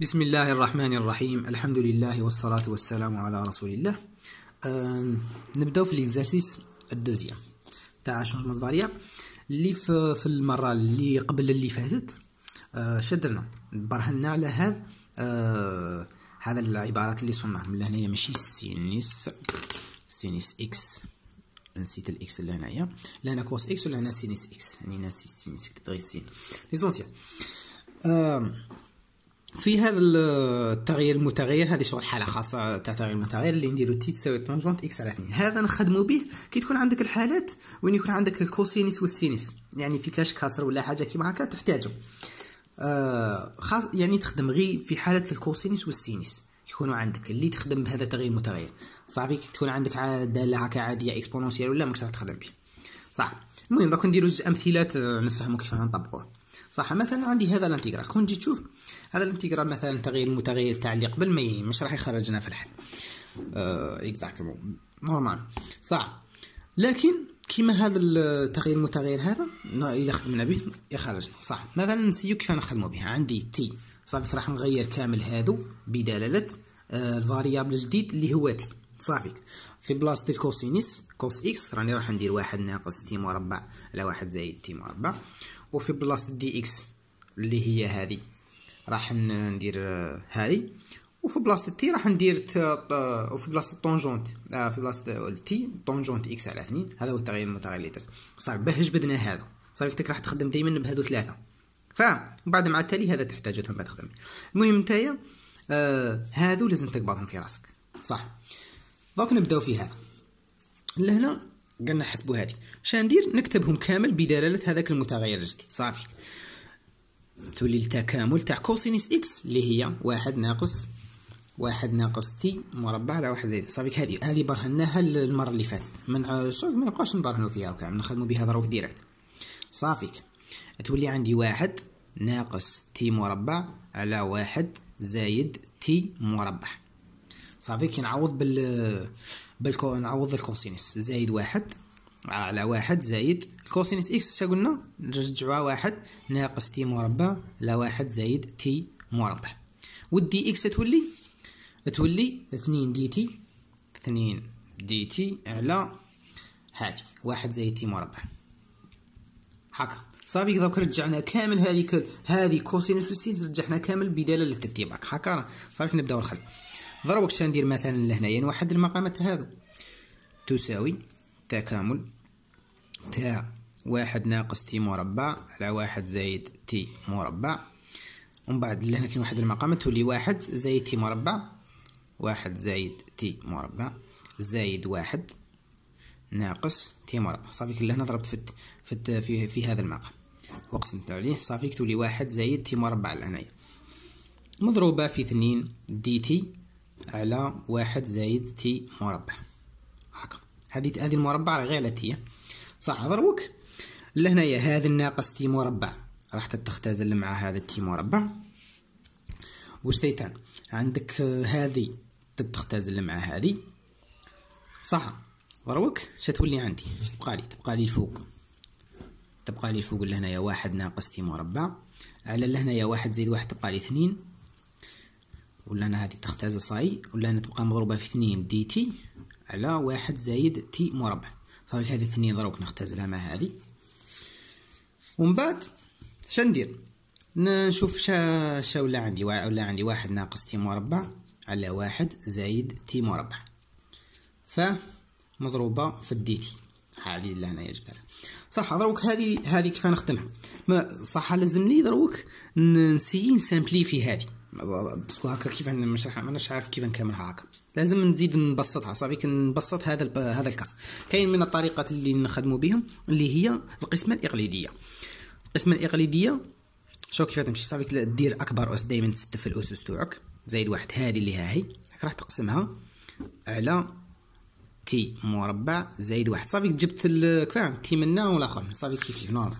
بسم الله الرحمن الرحيم الحمد لله والصلاة والسلام على رسول الله آه نبداو في الإكزارسيس الدوزية تاع شونجمون فاريا اللي في, المرة اللي قبل اللي فاتت آه شدنا برهنا على هذا هذا العبارات اللي صنعهم هنايا ماشي سينيس سينيس اكس نسيت الاكس اللي هنايا هنا كوس اكس ولا هنا سينيس اكس يعني ناسي سينيس غير سين ليزونتيا في هذا التغيير المتغير هذه شغل حاله خاصه تاع التغيير المتغير اللي نديرو تي تساوي طونجونت اكس على 2 هذا نخدمو به كي تكون عندك الحالات وين يكون عندك الكوسينيس والسينيس يعني في كاش كاسر ولا حاجه كيما هكا تحتاجو آه خاص يعني تخدم غير في حاله الكوسينيس والسينيس يكونوا عندك اللي تخدم بهذا التغيير المتغير صافي كي تكون عندك داله هكا عاديه اكسبونونسيال ولا ماكش راح تخدم به صح المهم دوك نديرو امثله آه، نفهمو كيفاه نطبقوه صح مثلا عندي هذا الانتجرال كون تجي تشوف هذا الانتجرال مثلا تغيير المتغير تاع اللي قبل ما مش راح يخرجنا في الحل اكزاكتومون آه، نورمال صح لكن كيما هذا التغيير المتغير هذا الى خدمنا به يخرجنا صح مثلا نسيو كيف نخدمو بها عندي تي صافي راح نغير كامل هذو بدلاله آه، الفاريابل الجديد اللي هو تي صافي في بلاصة الكوسينيس كوس اكس راني راح ندير واحد ناقص تي مربع على واحد زائد تي مربع وفي بلاصه دي اكس اللي هي هذه راح ندير آه، هذه وفي بلاصه تي راح ندير آه، وفي بلاصه آه، طونجونت في بلاصه تي طونجونت اكس على اثنين هذا هو التغيير المتغير اللي درت صار باه جبدنا هذا صار كتك راح تخدم دائما بهذو ثلاثه فبعد مع التالي هذا تحتاج ثم تخدم المهم نتايا آه هادو لازم تقبضهم في راسك صح دوك نبداو في هذا لهنا قلنا حسبوا هذه شندير نكتبهم كامل بدلالة هذاك المتغير الجديد صافي تولي التكامل تاع كوسينس اكس اللي هي واحد ناقص واحد ناقص تي مربع على واحد زائد صافي هذه هذه برهناها المره اللي فاتت من صوت ما نبقاش نبرهنو فيها وكاع نخدمو بها دروك ديريكت صافي تولي عندي واحد ناقص تي مربع على واحد زايد تي مربع صافي كي نعوض بال بالكو نعوض الكوسينس زايد واحد على واحد زايد الكوسينس اكس قلنا نرجعوها واحد ناقص تي مربع على واحد زايد تي مربع ودي اكس تولي تولي اثنين دي تي اثنين دي تي على هادي واحد زايد تي مربع هكا صافي دوك رجعنا كامل هذيك هذه كوسينوس وسينس رجعنا كامل بدلاله الترتيب هكا صافي نبداو الخلف دروك ندير مثلا لهنايا نوحد المقامات هذو تساوي تكامل تاع واحد ناقص تي مربع على واحد زائد تي مربع ومن بعد لهنا كاين واحد المقامات تولي واحد زائد تي مربع واحد زائد تي مربع زائد واحد ناقص تي مربع صافي كي لهنا ضربت في في في, في هذا المقام وقسمت عليه صافي تولي واحد زائد تي مربع لهنايا مضروبة في اثنين دي تي على واحد زايد تي مربع هكا هذه هذه المربع راه غير على تي صح ضربوك لهنايا هذا الناقص تي مربع راح تتختزل مع هذا التي مربع واش تيتان عندك آه، هذه تتختزل مع هذه صح ضربوك شتولي عندي اش تبقى لي تبقى لي فوق تبقى لي فوق لهنايا واحد ناقص تي مربع على لهنايا واحد زائد واحد تبقى لي اثنين ولا انا هذه تختاز صاي ولا انا تبقى مضروبة في اثنين دي تي على واحد زايد تي مربع صافي هذه اثنين ضروك نختازلها مع هذه ومن بعد شندير نشوف شا شا ولا عندي ولا عندي واحد ناقص تي مربع على واحد زايد تي مربع ف مضروبه في الدي تي هذه اللي هنا يجبر صح دروك هذه هذه كيف نخدمها ما صح لازمني دروك نسيي نسامبلي هذه بصكو هكا كيف مش ماناش عارف كيف نكملها هكا لازم نزيد نبسطها صافي كنبسط هذا هذا الكسر كاين من الطريقات اللي نخدموا بهم اللي هي القسمه الاقليديه القسمه الاقليديه شوف كيف تمشي صافي دير اكبر اس دائما تستف في الاسس تاعك زايد واحد هذه اللي ها هي راح تقسمها على تي مربع زايد واحد صافي جبت كفاه تي منا ولا اخر صافي كيف كيف نورمال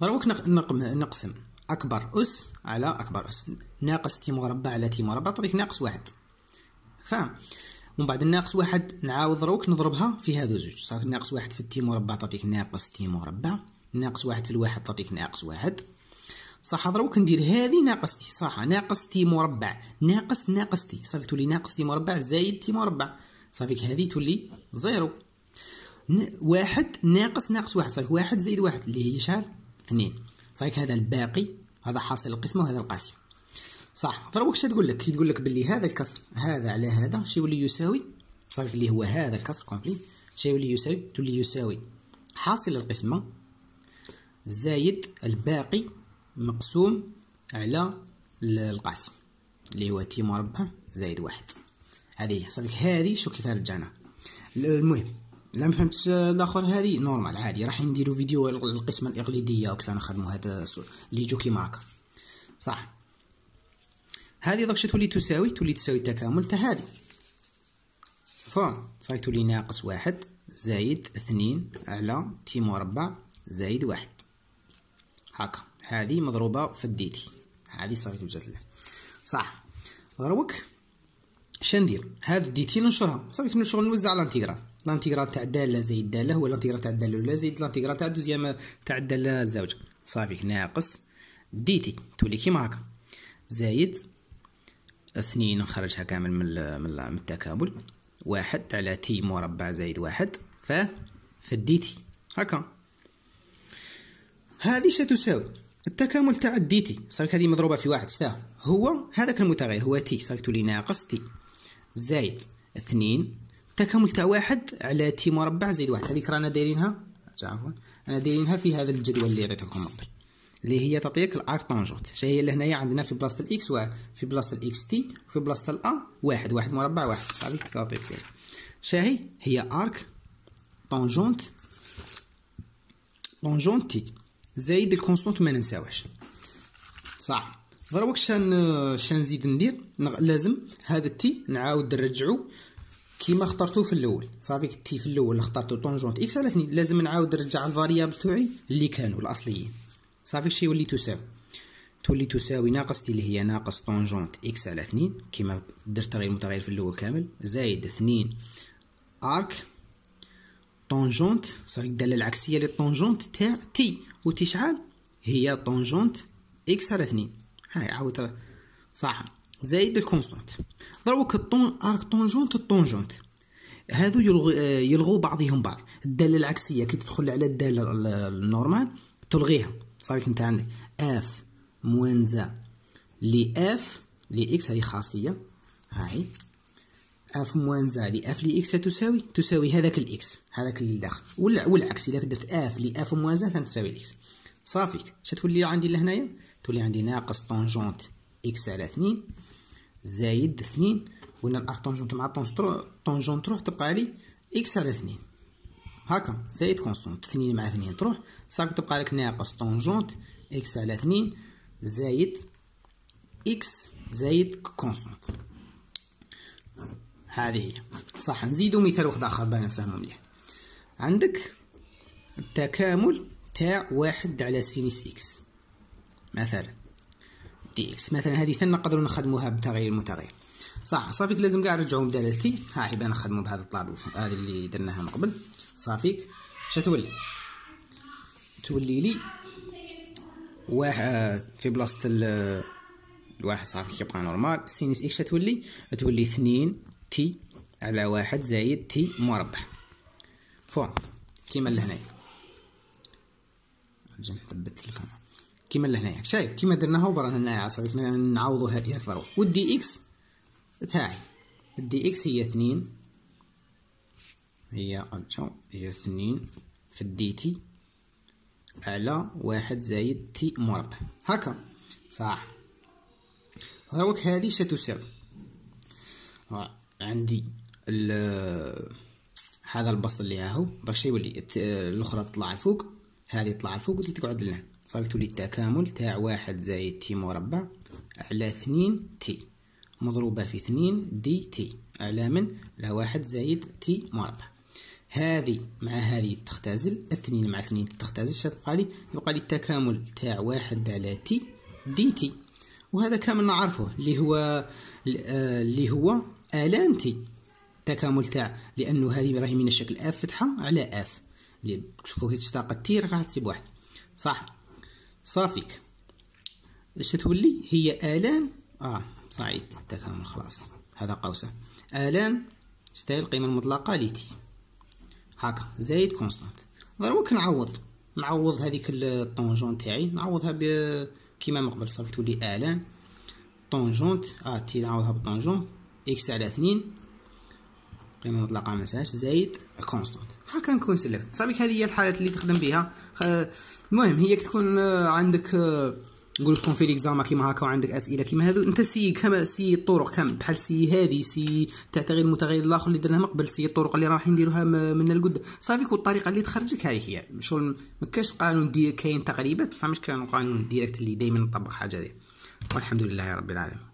دروك نقسم أكبر أس على أكبر أس ناقص تي مربع على تي مربع تعطيك ناقص واحد فاهم ومن بعد الناقص واحد نعاود روك نضربها في هذا زوج صافي ناقص واحد في التي مربع تعطيك ناقص تي مربع ناقص واحد في الواحد تعطيك ناقص واحد صح دروك ندير هذه ناقص تي صح ناقص تي مربع ناقص ناقص تي صافي تولي ناقص تي مربع زايد تي مربع صافي هذه تولي زيرو واحد ناقص ناقص واحد صافي واحد زائد واحد اللي هي شحال اثنين صافي هذا الباقي هذا حاصل القسمة وهذا القاسم صح دروك طيب، واش تقول لك تقول لك باللي هذا الكسر هذا على هذا شي يولي يساوي صافي اللي هو هذا الكسر كومبلي شي يولي يساوي تولي يساوي حاصل القسمة زايد الباقي مقسوم على القاسم اللي هو تي مربع زائد واحد هذه صافي هذه شو كيفاه رجعنا المهم لا ما فهمت الاخر هذه نورمال عادي راح نديرو فيديو القسمه الاغليديه وكيف نخدموا هذا لي جوكي كيما صح هذه دونك تولي تساوي تولي تساوي التكامل تاع هذه ف صارت تولي ناقص واحد زايد اثنين على تي مربع زايد واحد هاكا هذه مضروبه في الديتي هذه صافي وجدت له صح ضربك شندير هاد ديتي ننشرها صافي شغل نوزع لانتيغرال لانتيغرال تاع الداله زائد الداله هو لانتيغرال تاع الداله الاولى زائد لانتيغرال تاع الدوزيام تاع الداله الزوجه صافي ناقص ديتي تولي كيما هكا زايد اثنين نخرجها كامل من من التكامل واحد على تي مربع زائد واحد ف الديتي هكا هذه ستساوي التكامل تاع الديتي صافي هذه مضروبه في واحد ستا هو هذاك المتغير هو تي صافي تولي ناقص تي زايد اثنين تكامل تاع واحد على تي مربع زائد واحد هذيك رانا دايرينها عفوا انا دايرينها في هذا الجدول اللي عطيتكم قبل اللي هي تعطيك الارك طونجونت هي اللي هنايا عندنا في بلاصه الاكس وفي بلاصه الاكس تي وفي بلاصه الا واحد واحد مربع واحد صافي تعطيك شاهي هي ارك طونجونت طونجونت تي زايد الكونستونت ما ننساوهاش صح درا واش شان شنزيد ندير لازم هذا التي نعاود نرجعو كيما اخترتو في الاول صافي التي في الاول اخترتو طونجونت اكس على اثنين لازم نعاود نرجع الفاريابل تاعي اللي كانوا الاصليين صافي شي يولي تساوي تولي تساوي ناقص تي اللي هي ناقص طونجونت اكس على اثنين كيما درت غير متغير في الاول كامل زايد اثنين ارك طونجونت صافي الداله العكسيه للطونجونت تاع تي وتي شحال هي طونجونت اكس على اثنين هاي عاود صح زائد الكونستانت دروك الطون ارك طونجونت الطونجونت هادو يلغو, يلغو بعضهم بعض الداله العكسيه كي تدخل على الداله النورمال تلغيها صافي انت عندك اف موان زا لي اف لي اكس هذه خاصيه هاي اف موان زا لي اف لي اكس تساوي تساوي هذاك الاكس هذاك اللي داخل والعكس اذا درت اف لي اف موان زا تساوي الاكس صافي شتولي عندي لهنايا تولي عندي ناقص طونجونت اكس على اثنين زايد اثنين قلنا الار طونجونت مع طونجونت تروح تبقى لي اكس على اثنين هاكا زايد كونستونت اثنين مع اثنين تروح صافي تبقى لك ناقص طونجونت اكس على اثنين زايد اكس زايد كونستونت هذه هي صح نزيدو مثال واحد اخر باه نفهمو مليح عندك التكامل تاع واحد على سينس إكس مثلا دي إكس مثلا هذه ثنا نقدروا نخدموها بتغيير المتغير صح صافيك لازم كاع نرجعو بدلالتي ها عيب نخدمو بهذا الطالب هذه اللي درناها من قبل صافيك شتولي تولي لي واحد آه، في بلاصة الواحد صافي كيبقى نورمال سينس اكس تولي تولي اثنين تي على واحد زايد تي مربع فوالا كيما لهنايا نجم نثبت الكاميرا كيما لهنايا شايف كيما درناها برا هنايا عصافي نعوضو هذه اكثر والدي اكس تاعي الدي اكس هي اثنين هي ارجو هي اثنين في الدي تي على واحد زايد تي مربع هكا صح دروك هذه ستساوي عندي هذا البسط اللي هاهو باش يولي الاخرى تطلع الفوق هذه طلع لفوق ودي تقعد لنا صار تولي التكامل تاع واحد زائد تي مربع على اثنين تي مضروبة في اثنين دي تي على من؟ على واحد زائد تي مربع هذه مع هذه تختزل اثنين مع اثنين تختزل شا تبقى لي؟ يبقى لي التكامل تاع واحد على تي دي تي وهذا كامل نعرفه اللي هو آه، اللي هو الان تي التكامل تاع لانه هذه راهي من الشكل اف فتحه على اف اللي تشوفو كي تشتاق راه راح تسيب واحد صح صافيك اش تولي هي الام اه صعيد من خلاص هذا قوسه الام تستاهل القيمه المطلقه تي هاكا زائد كونستانت ضروري كنعوض نعوض هذيك الطونجون تاعي نعوضها ب كيما من قبل صافي تولي الان طونجونت اه تي نعوضها بالطونجون اكس على اثنين قيمه مطلقه ما زائد كونستانت هاكا نكون سيليكت صافي هذه هي الحالات اللي تخدم بها المهم هي تكون آه، عندك نقول آه، لكم في ليكزام كيما هكا وعندك اسئله كيما هذو انت سي كما سي الطرق كم بحال سي هذه سي تاع تغيير المتغير الاخر اللي درناه من قبل سي الطرق اللي راح نديروها من القد صافي والطريقه اللي تخرجك هاي هي شغل ما كاش قانون كاين تقريبات بصح مش كان قانون ديريكت اللي دائما نطبق حاجه دي والحمد لله رب العالمين